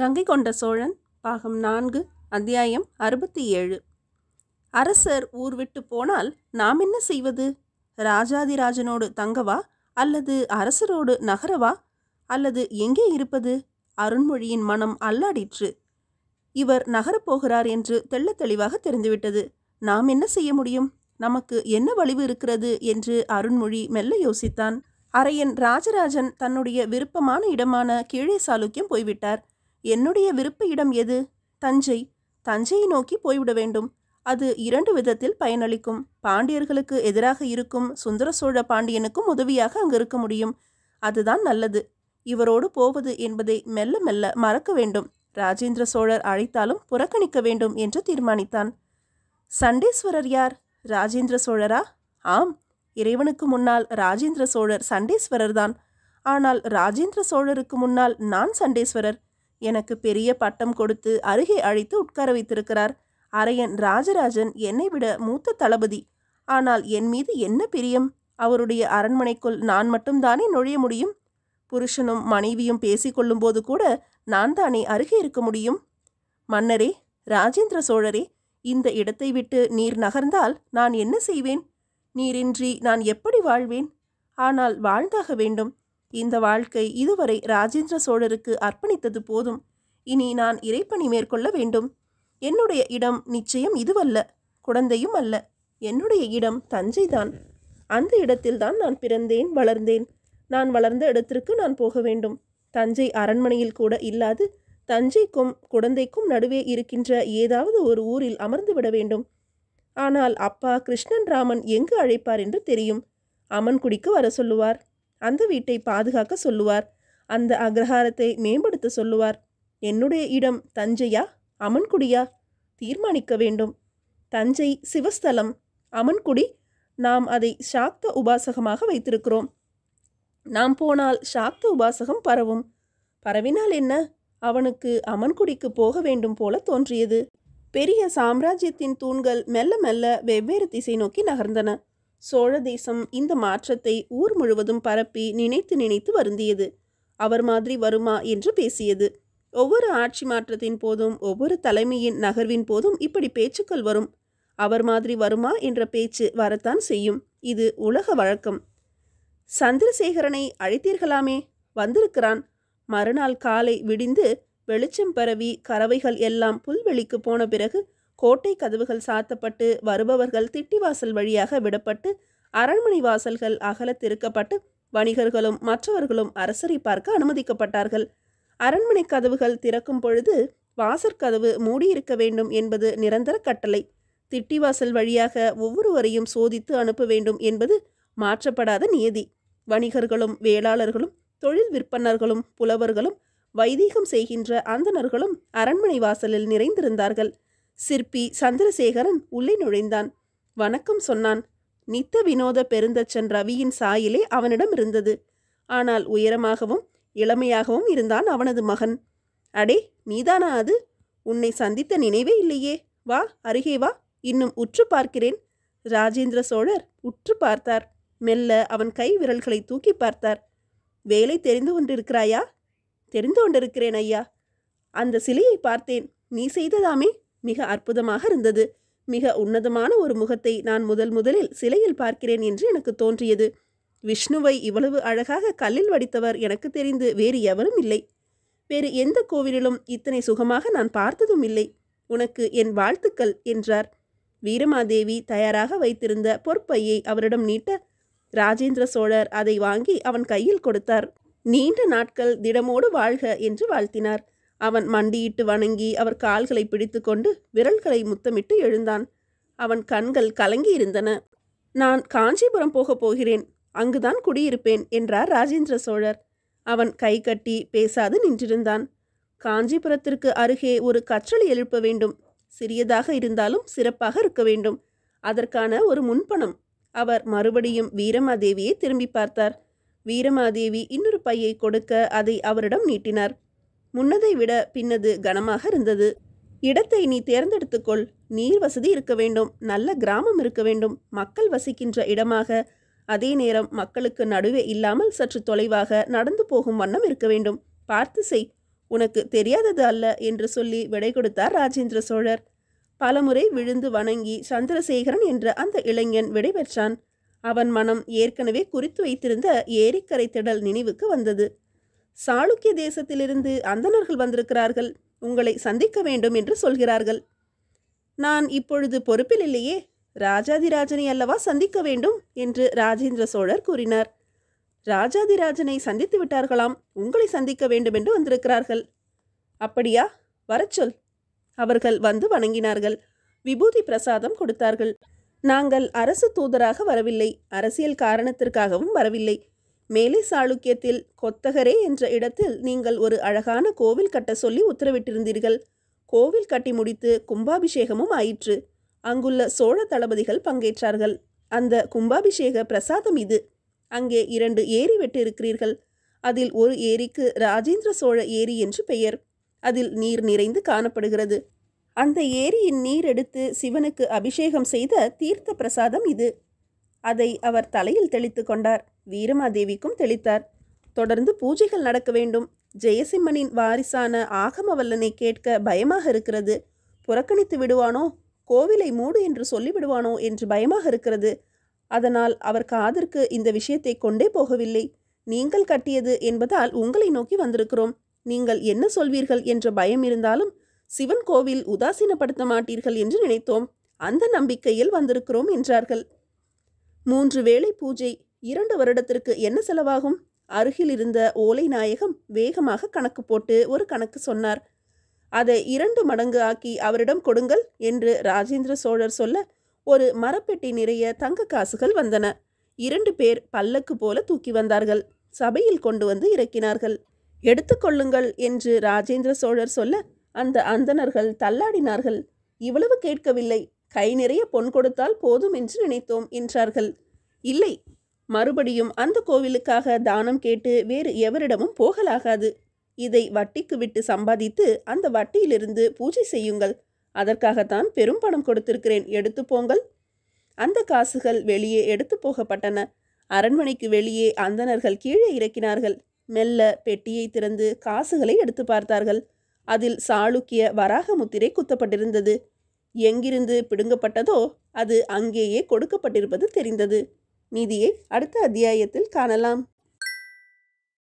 கங்கை கொண்ட சோழன் பாகம் நான்கு அத்தியாயம் அறுபத்தி ஏழு அரசர் ஊர் விட்டு போனால் நாம் என்ன செய்வது ராஜாதிராஜனோடு தங்கவா அல்லது அரசரோடு நகரவா அல்லது எங்கே இருப்பது அருண்மொழியின் மனம் அல்லாடிற்று இவர் நகரப்போகிறார் என்று தெள்ள தெளிவாக தெரிந்துவிட்டது நாம் என்ன செய்ய முடியும் நமக்கு என்ன வலிவு இருக்கிறது என்று அருண்மொழி மெல்ல யோசித்தான் அரையன் ராஜராஜன் தன்னுடைய விருப்பமான இடமான கீழே சாளுக்கியம் போய்விட்டார் என்னுடைய விருப்ப இடம் எது தஞ்சை தஞ்சையை நோக்கி போய்விட வேண்டும் அது இரண்டு விதத்தில் பயனளிக்கும் பாண்டியர்களுக்கு எதிராக இருக்கும் சுந்தர சோழ பாண்டியனுக்கும் உதவியாக அங்கு இருக்க முடியும் அதுதான் நல்லது இவரோடு போவது என்பதை மெல்ல மெல்ல மறக்க வேண்டும் ராஜேந்திர சோழர் அழைத்தாலும் புறக்கணிக்க வேண்டும் என்று தீர்மானித்தான் சண்டேஸ்வரர் யார் ராஜேந்திர சோழரா ஆம் இறைவனுக்கு முன்னால் ராஜேந்திர சோழர் சண்டேஸ்வரர் தான் ஆனால் ராஜேந்திர சோழருக்கு முன்னால் நான் சண்டேஸ்வரர் எனக்கு பெரிய பட்டம் கொடுத்து அருகே அழைத்து உட்கார வைத்திருக்கிறார் அரையன் ராஜராஜன் என்னை விட மூத்த தளபதி ஆனால் என் மீது என்ன பிரியம் அவருடைய அரண்மனைக்குள் நான் மட்டும்தானே நுழைய முடியும் புருஷனும் மனைவியும் பேசிக்கொள்ளும் போது கூட நான் தானே அருகே இருக்க முடியும் மன்னரே ராஜேந்திர சோழரே இந்த இடத்தை விட்டு நீர் நகர்ந்தால் நான் என்ன செய்வேன் நீரின்றி நான் எப்படி வாழ்வேன் ஆனால் வாழ்ந்தாக வேண்டும் இந்த வாழ்க்கை இதுவரை ராஜேந்திர சோழருக்கு அர்ப்பணித்தது போதும் இனி நான் இறைப்பணி மேற்கொள்ள வேண்டும் என்னுடைய இடம் நிச்சயம் இதுவல்ல குழந்தையும் அல்ல என்னுடைய இடம் தஞ்சைதான் அந்த இடத்தில்தான் நான் பிறந்தேன் வளர்ந்தேன் நான் வளர்ந்த இடத்திற்கு நான் போக வேண்டும் தஞ்சை அரண்மனையில் கூட இல்லாது தஞ்சைக்கும் குழந்தைக்கும் நடுவே இருக்கின்ற ஏதாவது ஒரு ஊரில் அமர்ந்து விட வேண்டும் ஆனால் அப்பா கிருஷ்ணன் ராமன் எங்கு அழைப்பார் என்று தெரியும் அமன்குடிக்கு வர சொல்லுவார் அந்த வீட்டை பாதுகாக்க சொல்லுவார் அந்த அக்ரஹாரத்தை மேம்படுத்த சொல்லுவார் என்னுடைய இடம் தஞ்சையா அமன்குடியா தீர்மானிக்க வேண்டும் தஞ்சை சிவஸ்தலம் அமன்குடி நாம் அதை சாக்த உபாசகமாக வைத்திருக்கிறோம் நாம் போனால் சாக்த உபாசகம் பரவும் பரவினால் என்ன அவனுக்கு அமன்குடிக்கு போக வேண்டும் போல தோன்றியது பெரிய சாம்ராஜ்யத்தின் தூண்கள் மெல்ல மெல்ல வெவ்வேறு திசை நோக்கி நகர்ந்தன சோழ தேசம் இந்த மாற்றத்தை ஊர் முழுவதும் பரப்பி நினைத்து நினைத்து வருந்தியது அவர் மாதிரி வருமா என்று பேசியது ஒவ்வொரு ஆட்சி மாற்றத்தின் போதும் ஒவ்வொரு தலைமையின் நகர்வின் போதும் இப்படி பேச்சுக்கள் வரும் அவர் மாதிரி வருமா என்ற பேச்சு வரத்தான் செய்யும் இது உலக வழக்கம் சந்திரசேகரனை அழைத்தீர்களாமே வந்திருக்கிறான் மறுநாள் காலை விடிந்து வெளிச்சம் பரவி கறவைகள் எல்லாம் புல்வெளிக்கு போன பிறகு கோட்டை கதவுகள் சாத்தப்பட்டு வருபவர்கள் திட்டிவாசல் வழியாக விடப்பட்டு அரண்மனை வாசல்கள் அகல திறக்கப்பட்டு வணிகர்களும் மற்றவர்களும் அரசரை பார்க்க அனுமதிக்கப்பட்டார்கள் அரண்மனை கதவுகள் திறக்கும் பொழுது வாசற்கதவு மூடியிருக்க வேண்டும் என்பது நிரந்தர கட்டளை திட்டிவாசல் வழியாக ஒவ்வொருவரையும் சோதித்து அனுப்ப வேண்டும் என்பது மாற்றப்படாத நியதி வணிகர்களும் வேளாளர்களும் தொழில் விற்பனர்களும் புலவர்களும் வைதீகம் செய்கின்ற அந்தனர்களும் அரண்மனை வாசலில் நிறைந்திருந்தார்கள் சிற்பி சந்திரசேகரன் உள்ளே நுழைந்தான் வணக்கம் சொன்னான் நித்த வினோத பெருந்தச்சன் ரவியின் சாயிலே அவனிடம் இருந்தது ஆனால் உயரமாகவும் இளமையாகவும் இருந்தான் அவனது மகன் அடே நீதானா அது உன்னை சந்தித்த நினைவே இல்லையே வா அருகே வா இன்னும் உற்று பார்க்கிறேன் ராஜேந்திர சோழர் உற்று பார்த்தார் மெல்ல அவன் கை விரல்களை தூக்கி பார்த்தார் வேலை தெரிந்து கொண்டிருக்கிறாயா தெரிந்து கொண்டிருக்கிறேன் ஐயா அந்த சிலையை பார்த்தேன் நீ செய்ததாமே மிக அற்புதமாக இருந்தது மிக உன்னதமான ஒரு முகத்தை நான் முதல் முதலில் சிலையில் பார்க்கிறேன் என்று எனக்கு தோன்றியது விஷ்ணுவை இவ்வளவு அழகாக கல்லில் வடித்தவர் எனக்கு தெரிந்து வேறு எவரும் இல்லை வேறு எந்த கோவிலிலும் இத்தனை சுகமாக நான் பார்த்ததும் இல்லை உனக்கு என் வாழ்த்துக்கள் என்றார் வீரமாதேவி தயாராக வைத்திருந்த பொற்பையை அவரிடம் நீட்ட ராஜேந்திர சோழர் அதை வாங்கி அவன் கையில் கொடுத்தார் நீண்ட நாட்கள் திடமோடு வாழ்க என்று வாழ்த்தினார் அவன் மண்டியிட்டு வணங்கி அவர் கால்களை பிடித்துக்கொண்டு விரல்களை முத்தமிட்டு எழுந்தான் அவன் கண்கள் கலங்கி இருந்தன நான் காஞ்சிபுரம் போகப் போகிறேன் அங்குதான் குடியிருப்பேன் என்றார் ராஜேந்திர சோழர் அவன் கை கட்டி பேசாது நின்றிருந்தான் காஞ்சிபுரத்திற்கு அருகே ஒரு கற்றல் எழுப்ப வேண்டும் சிறியதாக இருந்தாலும் சிறப்பாக இருக்க வேண்டும் அதற்கான ஒரு முன்பணம் அவர் மறுபடியும் வீரமாதேவியை திரும்பி பார்த்தார் வீரமாதேவி இன்னொரு பையை கொடுக்க அதை அவரிடம் நீட்டினார் முன்னதை விட பின்னது கனமாக இருந்தது இடத்தை நீ தேர்ந்தெடுத்துக்கொள் நீர் வசதி இருக்க வேண்டும் நல்ல கிராமம் இருக்க வேண்டும் மக்கள் வசிக்கின்ற இடமாக அதே நேரம் மக்களுக்கு நடுவே இல்லாமல் சற்று தொலைவாக நடந்து போகும் வண்ணம் இருக்க வேண்டும் பார்த்து செய் உனக்கு தெரியாதது அல்ல என்று சொல்லி விடை கொடுத்தார் ராஜேந்திர சோழர் பலமுறை விழுந்து வணங்கி சந்திரசேகரன் என்ற அந்த இளைஞன் விடை பெற்றான் அவன் மனம் ஏற்கனவே குறித்து வைத்திருந்த ஏரிக்கரை திடல் நினைவுக்கு வந்தது சாளுக்கிய தேசத்திலிருந்து அந்தணர்கள் வந்திருக்கிறார்கள் உங்களை சந்திக்க வேண்டும் என்று சொல்கிறார்கள் நான் இப்பொழுது பொறுப்பில் இல்லையே ராஜாதிராஜனை அல்லவா சந்திக்க வேண்டும் என்று ராஜேந்திர சோழர் கூறினார் ராஜாதிராஜனை சந்தித்து விட்டார்களாம் உங்களை சந்திக்க வேண்டும் என்று வந்திருக்கிறார்கள் அப்படியா வரச்சொல் அவர்கள் வந்து வணங்கினார்கள் விபூதி பிரசாதம் கொடுத்தார்கள் நாங்கள் அரசு தூதராக வரவில்லை அரசியல் காரணத்திற்காகவும் வரவில்லை மேலை சாளுக்கியத்தில் கொத்தகரே என்ற இடத்தில் நீங்கள் ஒரு அழகான கோவில் கட்ட சொல்லி உத்தரவிட்டிருந்தீர்கள் கோவில் கட்டி முடித்து கும்பாபிஷேகமும் ஆயிற்று அங்குள்ள சோழ தளபதிகள் பங்கேற்றார்கள் அந்த கும்பாபிஷேக பிரசாதம் இது அங்கே இரண்டு ஏரி வெட்டிருக்கிறீர்கள் அதில் ஒரு ஏரிக்கு ராஜேந்திர சோழ ஏரி என்று பெயர் அதில் நீர் நிறைந்து காணப்படுகிறது அந்த ஏரியின் நீர் எடுத்து சிவனுக்கு அபிஷேகம் செய்த தீர்த்த பிரசாதம் இது அதை அவர் தலையில் தெளித்து கொண்டார் வீரமாதேவிக்கும் தெளித்தார் தொடர்ந்து பூஜைகள் நடக்க வேண்டும் ஜெயசிம்மனின் வாரிசான ஆகமவல்லனை கேட்க பயமாக இருக்கிறது புறக்கணித்து விடுவானோ கோவிலை மூடு என்று சொல்லிவிடுவானோ என்று பயமாக இருக்கிறது அதனால் அவர் காதற்கு இந்த விஷயத்தை கொண்டே போகவில்லை நீங்கள் கட்டியது என்பதால் உங்களை நோக்கி வந்திருக்கிறோம் நீங்கள் என்ன சொல்வீர்கள் என்ற பயம் இருந்தாலும் சிவன் கோவில் உதாசீனப்படுத்த மாட்டீர்கள் என்று நினைத்தோம் அந்த நம்பிக்கையில் வந்திருக்கிறோம் என்றார்கள் மூன்று வேளை பூஜை இரண்டு வருடத்திற்கு என்ன செலவாகும் அருகில் இருந்த ஓலை நாயகம் வேகமாக கணக்கு போட்டு ஒரு கணக்கு சொன்னார் அதை இரண்டு மடங்கு ஆக்கி அவரிடம் கொடுங்கள் என்று ராஜேந்திர சோழர் சொல்ல ஒரு மரப்பெட்டி நிறைய தங்க காசுகள் வந்தன இரண்டு பேர் பல்லக்கு போல தூக்கி வந்தார்கள் சபையில் கொண்டு வந்து இறக்கினார்கள் எடுத்துக்கொள்ளுங்கள் என்று ராஜேந்திர சோழர் சொல்ல அந்த அந்தணர்கள் தள்ளாடினார்கள் இவ்வளவு கேட்கவில்லை கை நிறைய பொன் கொடுத்தால் போதும் என்று நினைத்தோம் என்றார்கள் இல்லை மறுபடியும் அந்த கோவிலுக்காக தானம் கேட்டு வேறு எவரிடமும் போகலாகாது இதை வட்டிக்கு விட்டு சம்பாதித்து அந்த வட்டியிலிருந்து பூஜை செய்யுங்கள் அதற்காகத்தான் பெரும் பணம் கொடுத்திருக்கிறேன் எடுத்து போங்கள் அந்த காசுகள் வெளியே எடுத்து போகப்பட்டன அரண்மனைக்கு வெளியே அந்தனர்கள் கீழே இறக்கினார்கள் மெல்ல பெட்டியை திறந்து காசுகளை எடுத்து பார்த்தார்கள் அதில் சாளுக்கிய வராக முத்திரை குத்தப்பட்டிருந்தது எங்கிருந்து பிடுங்கப்பட்டதோ அது அங்கேயே கொடுக்கப்பட்டிருப்பது தெரிந்தது நிதியை அடுத்த அத்தியாயத்தில் காணலாம்